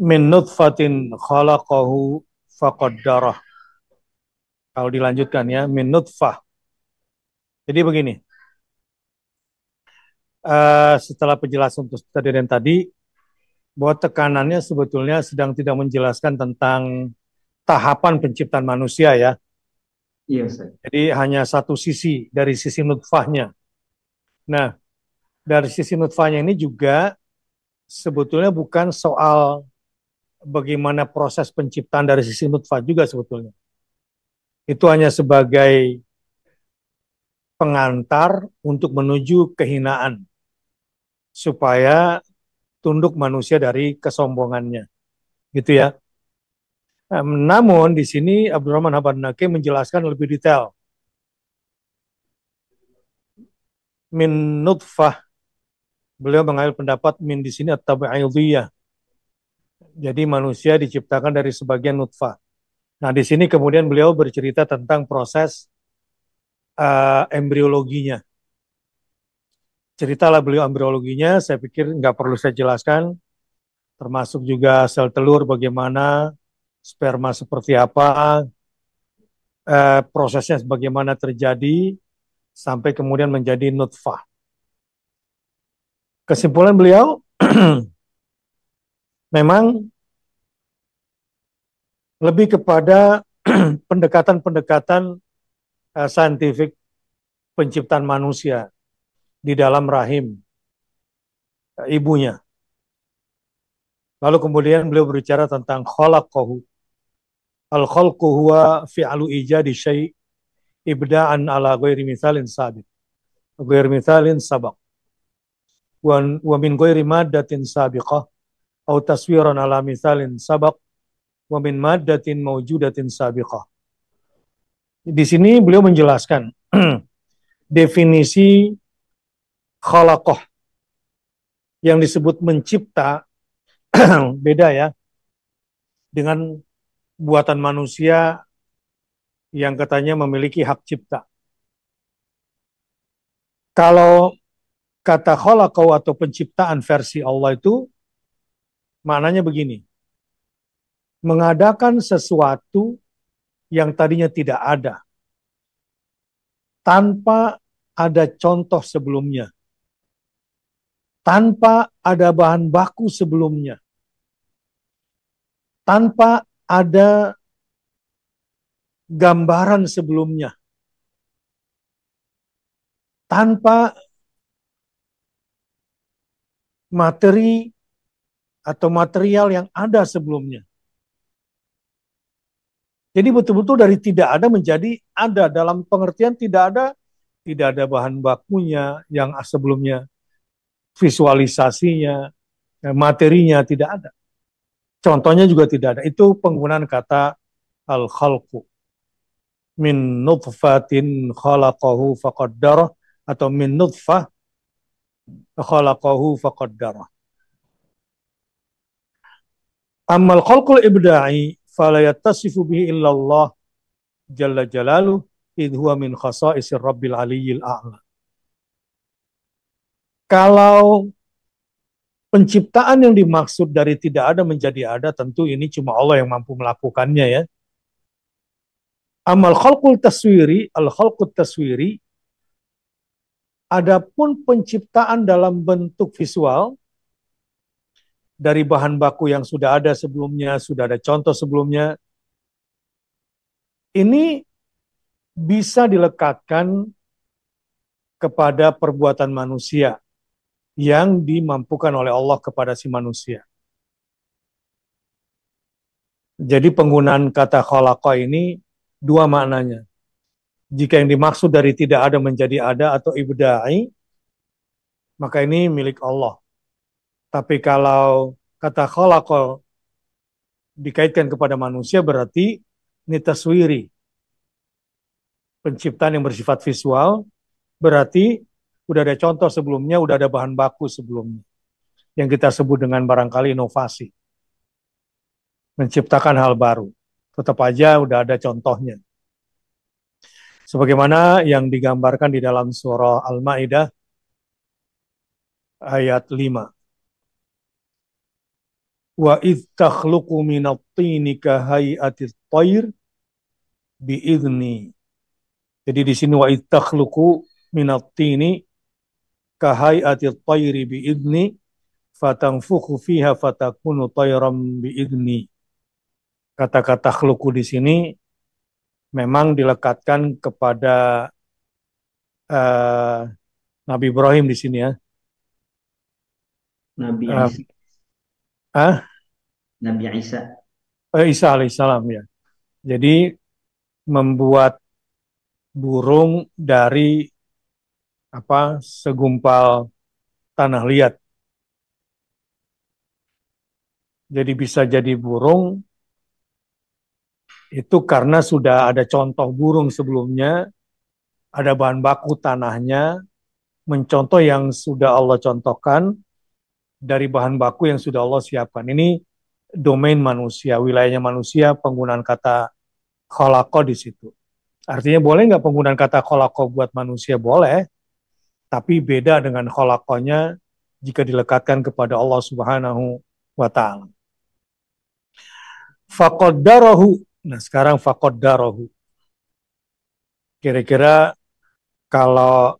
min nutfatin khalaqahu faqaddarah. Kalau dilanjutkan ya, min nutfah. Jadi begini. Uh, setelah penjelasan untuk tadi dan tadi, bahwa tekanannya sebetulnya sedang tidak menjelaskan tentang tahapan penciptaan manusia ya. Iya, yes, Jadi hanya satu sisi dari sisi nutfahnya. Nah, dari sisi nutfahnya ini juga sebetulnya bukan soal bagaimana proses penciptaan dari sisi nutfah juga sebetulnya. Itu hanya sebagai pengantar untuk menuju kehinaan supaya tunduk manusia dari kesombongannya. Gitu ya. namun di sini Abdurrahman Habanake menjelaskan lebih detail. Min nutfah beliau mengambil pendapat min di sini at-tabi'idiyah jadi manusia diciptakan dari sebagian nutfah. Nah, di sini kemudian beliau bercerita tentang proses uh, embriologinya. Ceritalah beliau embriologinya, saya pikir nggak perlu saya jelaskan. Termasuk juga sel telur bagaimana, sperma seperti apa, uh, prosesnya bagaimana terjadi, sampai kemudian menjadi nutfah. Kesimpulan beliau memang lebih kepada pendekatan-pendekatan uh, saintifik penciptaan manusia di dalam rahim uh, ibunya. Lalu kemudian beliau berbicara tentang khalaqahu. Al-khalqu huwa fi'alu ijadi syai' ibda'an ala ghairi misalin sabit. Ghairi misalin sabak. Wa, wa min ghairi maddatin sabiqah atau taswiran ala misalin sabak wa min maddatin maujudatin sabiqah. Di sini beliau menjelaskan definisi khalaqah yang disebut mencipta beda ya dengan buatan manusia yang katanya memiliki hak cipta. Kalau kata khalaqah atau penciptaan versi Allah itu Maknanya begini, mengadakan sesuatu yang tadinya tidak ada, tanpa ada contoh sebelumnya, tanpa ada bahan baku sebelumnya, tanpa ada gambaran sebelumnya, tanpa materi atau material yang ada sebelumnya. Jadi betul-betul dari tidak ada menjadi ada dalam pengertian tidak ada tidak ada bahan bakunya yang sebelumnya visualisasinya eh, materinya tidak ada. Contohnya juga tidak ada. Itu penggunaan kata al khalku min nutfatin khalaqahu faqaddarah atau min nutfah khalaqahu faqaddarah. Amal khalqul ibda'i fala yattasifu bihi illallah jalla jalaluh id huwa min khasa'isir rabbil aliyyil a'la. Kalau penciptaan yang dimaksud dari tidak ada menjadi ada tentu ini cuma Allah yang mampu melakukannya ya. Amal khalqul taswiri, al khalqut taswiri Adapun penciptaan dalam bentuk visual dari bahan baku yang sudah ada sebelumnya, sudah ada contoh sebelumnya. Ini bisa dilekatkan kepada perbuatan manusia yang dimampukan oleh Allah kepada si manusia. Jadi penggunaan kata kholako ini dua maknanya. Jika yang dimaksud dari tidak ada menjadi ada atau ibda'i, maka ini milik Allah. Tapi kalau kata kholakol dikaitkan kepada manusia berarti nitaswiri. Penciptaan yang bersifat visual berarti udah ada contoh sebelumnya, udah ada bahan baku sebelumnya. Yang kita sebut dengan barangkali inovasi. Menciptakan hal baru. Tetap aja udah ada contohnya. Sebagaimana yang digambarkan di dalam surah Al-Ma'idah ayat 5 Wa idh takhluqu minat tini kahayatit tair biidni. Jadi di sini wa idh takhluqu minat tini kahayatit tairi biidni fatangfukhu fiha fatakunu tairam biidni. Kata-kata khluku di sini memang dilekatkan kepada uh, Nabi Ibrahim di sini ya. Nabi uh, Hah? Nabi Isa. Eh, Isa alaihissalam ya. Jadi membuat burung dari apa segumpal tanah liat. Jadi bisa jadi burung itu karena sudah ada contoh burung sebelumnya, ada bahan baku tanahnya, mencontoh yang sudah Allah contohkan, dari bahan baku yang sudah Allah siapkan. Ini domain manusia, wilayahnya manusia, penggunaan kata kolako di situ. Artinya boleh nggak penggunaan kata kolako buat manusia? Boleh, tapi beda dengan kolakonya jika dilekatkan kepada Allah Subhanahu wa Ta'ala. Fakoddarohu. Nah sekarang fakoddarohu. Kira-kira kalau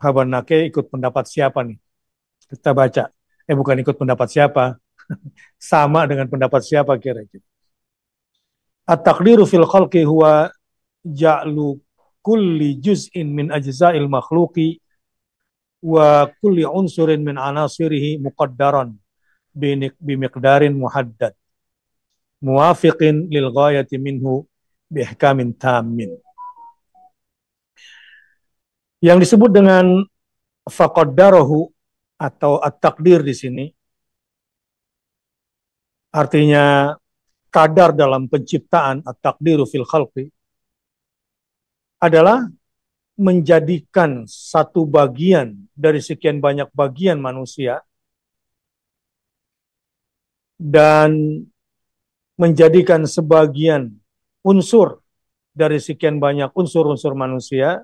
Habanake ikut pendapat siapa nih? Kita baca eh bukan ikut pendapat siapa, sama dengan pendapat siapa kira-kira. At-taqdiru fil khalqi huwa ja'lu kulli juz'in min ajza'il makhluqi wa kulli unsurin min anasirihi muqaddaran bimiqdarin muhaddad muwafiqin lil ghayati minhu bihkamin tamin. Yang disebut dengan faqaddarahu atau at-takdir di sini artinya kadar dalam penciptaan at-takdiru fil khalqi adalah menjadikan satu bagian dari sekian banyak bagian manusia dan menjadikan sebagian unsur dari sekian banyak unsur-unsur manusia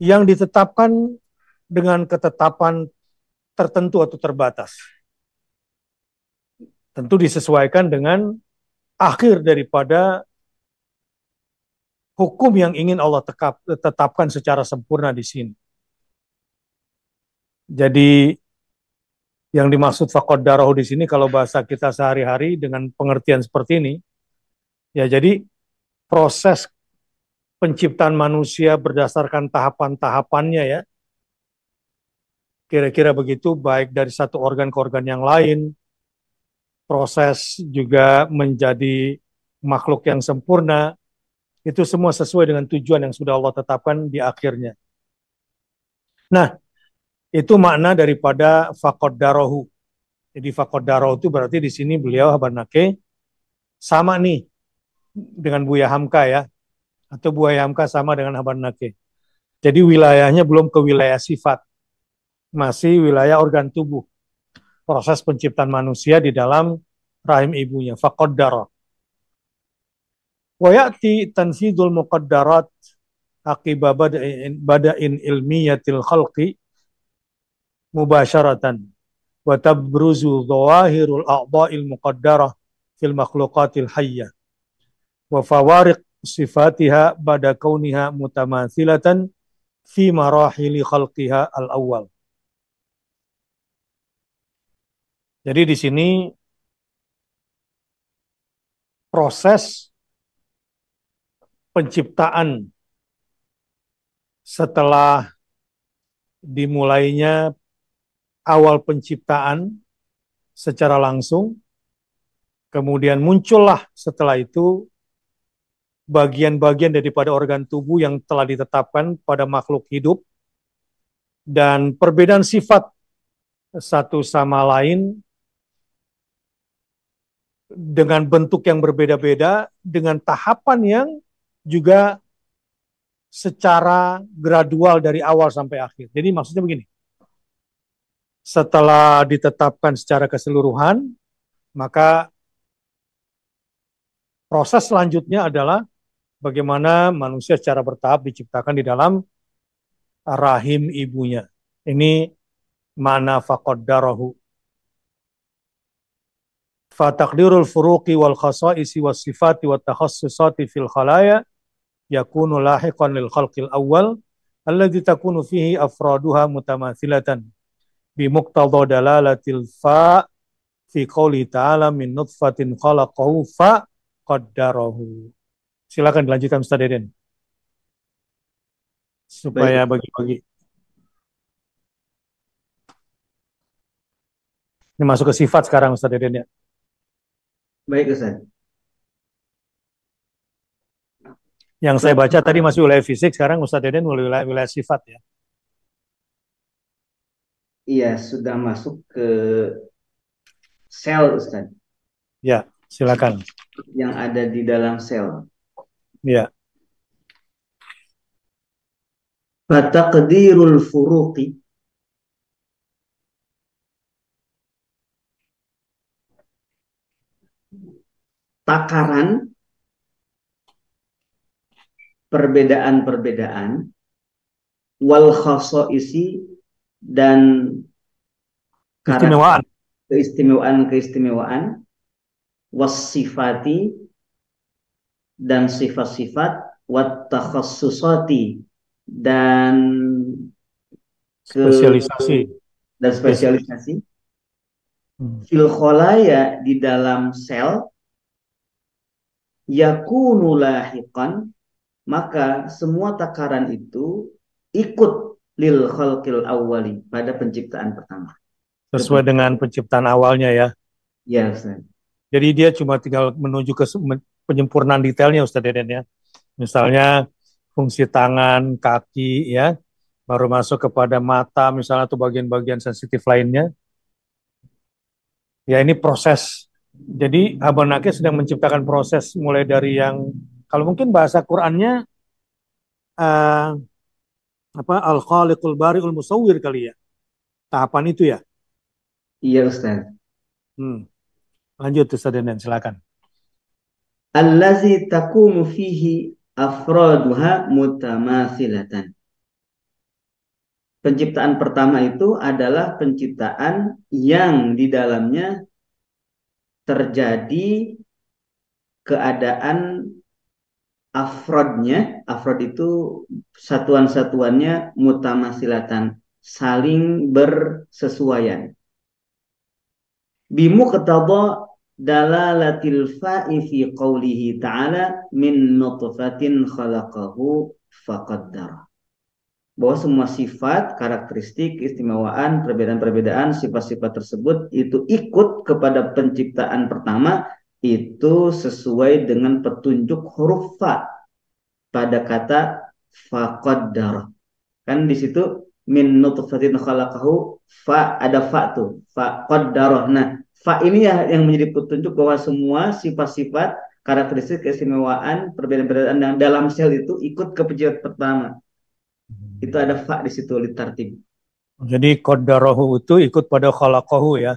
yang ditetapkan dengan ketetapan tertentu atau terbatas. Tentu disesuaikan dengan akhir daripada hukum yang ingin Allah tekap, tetapkan secara sempurna di sini. Jadi yang dimaksud fakod darahu di sini kalau bahasa kita sehari-hari dengan pengertian seperti ini, ya jadi proses penciptaan manusia berdasarkan tahapan-tahapannya ya, Kira-kira begitu, baik dari satu organ ke organ yang lain, proses juga menjadi makhluk yang sempurna, itu semua sesuai dengan tujuan yang sudah Allah tetapkan di akhirnya. Nah, itu makna daripada fakot darohu. Jadi fakot darohu itu berarti di sini beliau Habanake sama nih dengan Buya Hamka ya, atau Buya Hamka sama dengan Habanake. Jadi wilayahnya belum ke wilayah sifat masih wilayah organ tubuh. Proses penciptaan manusia di dalam rahim ibunya. Faqaddara. Wa ya'ti tanfidul muqaddarat akibat bada'in ilmiyatil khalqi mubasyaratan wa tabruzu zawahirul a'dha'il muqaddarah fil makhluqatil hayya wa fawariq sifatiha bada kauniha mutamathilatan fi marahili khalqiha al-awwal Jadi di sini proses penciptaan setelah dimulainya awal penciptaan secara langsung, kemudian muncullah setelah itu bagian-bagian daripada organ tubuh yang telah ditetapkan pada makhluk hidup dan perbedaan sifat satu sama lain dengan bentuk yang berbeda-beda, dengan tahapan yang juga secara gradual dari awal sampai akhir. Jadi maksudnya begini, setelah ditetapkan secara keseluruhan, maka proses selanjutnya adalah bagaimana manusia secara bertahap diciptakan di dalam rahim ibunya. Ini mana fakodarohu. Fataqdirul furuqi wal khasa'isi was sifati wat takhassusati fil khalaya yakunu lahiqan lil khalqil awwal alladhi takunu fihi afraduha mutamathilatan bi muqtadha dalalatil fa fi qouli ta'ala min nutfatin khalaqahu fa qaddarahu. Silakan dilanjutkan Ustaz Deden. Supaya bagi-bagi. Ini masuk ke sifat sekarang Ustaz Deden ya. Baik Ustaz. Yang saya baca tadi masih wilayah fisik, sekarang Ustaz Deden wilayah, wilayah sifat ya. Iya, sudah masuk ke sel Ustaz. Ya, silakan. Yang ada di dalam sel. Ya. Fataqdirul furuqi takaran perbedaan-perbedaan wal isi dan keistimewaan keistimewaan-keistimewaan wasifati dan sifat-sifat wat dan ke, spesialisasi dan spesialisasi hmm. fil di dalam sel yakunu lahiqan maka semua takaran itu ikut lil khalqil awali pada penciptaan pertama. Sesuai Betul. dengan penciptaan awalnya ya. Ya, Ustaz. Jadi dia cuma tinggal menuju ke penyempurnaan detailnya Ustaz Deden ya. Misalnya fungsi tangan, kaki ya, baru masuk kepada mata misalnya atau bagian-bagian sensitif lainnya. Ya ini proses jadi Habanake sedang menciptakan proses mulai dari yang kalau mungkin bahasa Qurannya uh, apa al khaliqul bariul musawwir kali ya. Tahapan itu ya. Iya Ustaz. Hmm. Lanjut Ustaz Denden silakan. Allazi takumu fihi afraduha mutamasilatan. Penciptaan pertama itu adalah penciptaan yang di dalamnya terjadi keadaan afrodnya, afrod itu satuan-satuannya mutamasilatan, saling bersesuaian. Bimu ketaba dalalatil fa'i fi qawlihi ta'ala min nutfatin khalaqahu faqaddara bahwa semua sifat, karakteristik, istimewaan perbedaan-perbedaan, sifat-sifat tersebut itu ikut kepada penciptaan pertama itu sesuai dengan petunjuk huruf fa pada kata faqaddar. Kan di situ min nutfatin khalaqahu fa ada fa tu faqaddar. Nah, fa ini ya yang menjadi petunjuk bahwa semua sifat-sifat karakteristik keistimewaan, perbedaan-perbedaan dalam sel itu ikut ke penciptaan pertama itu ada fa di situ litartib. Jadi kodarohu itu ikut pada khalakohu ya?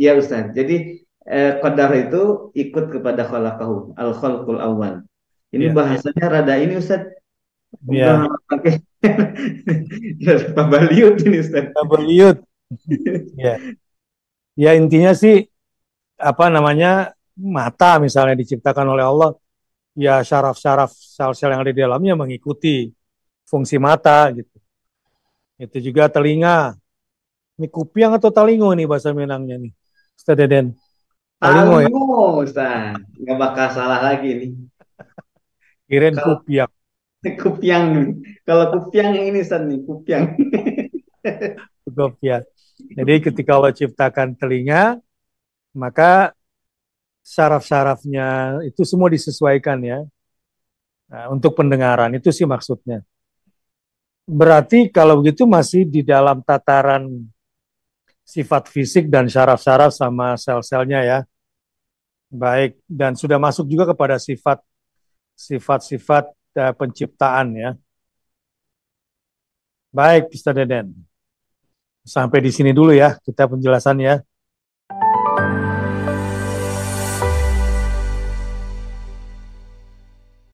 Iya Ustaz. Jadi eh, kodar itu ikut kepada khalakohu. Al khalqul awal. Ini ya. bahasanya rada ini Ustaz. Iya. Pakai liut ini Ustaz. Tabaliut. ya. Ya intinya sih apa namanya mata misalnya diciptakan oleh Allah ya syaraf-syaraf sel-sel yang ada di dalamnya mengikuti fungsi mata gitu. Itu juga telinga. Ini kupiang atau talingo nih bahasa Minangnya nih. Ustaz Deden. Talingo, talingo ya? Ustaz. Nggak bakal salah lagi nih. Kirain kupiang. Kupiang Kalau kupiang ini Ustaz nih, kupiang. kupiang. Jadi ketika Allah ciptakan telinga, maka saraf-sarafnya itu semua disesuaikan ya. Nah, untuk pendengaran itu sih maksudnya berarti kalau begitu masih di dalam tataran sifat fisik dan syaraf-syaraf sama sel-selnya ya. Baik, dan sudah masuk juga kepada sifat sifat-sifat uh, penciptaan ya. Baik, Mr. Deden. Sampai di sini dulu ya kita penjelasan ya.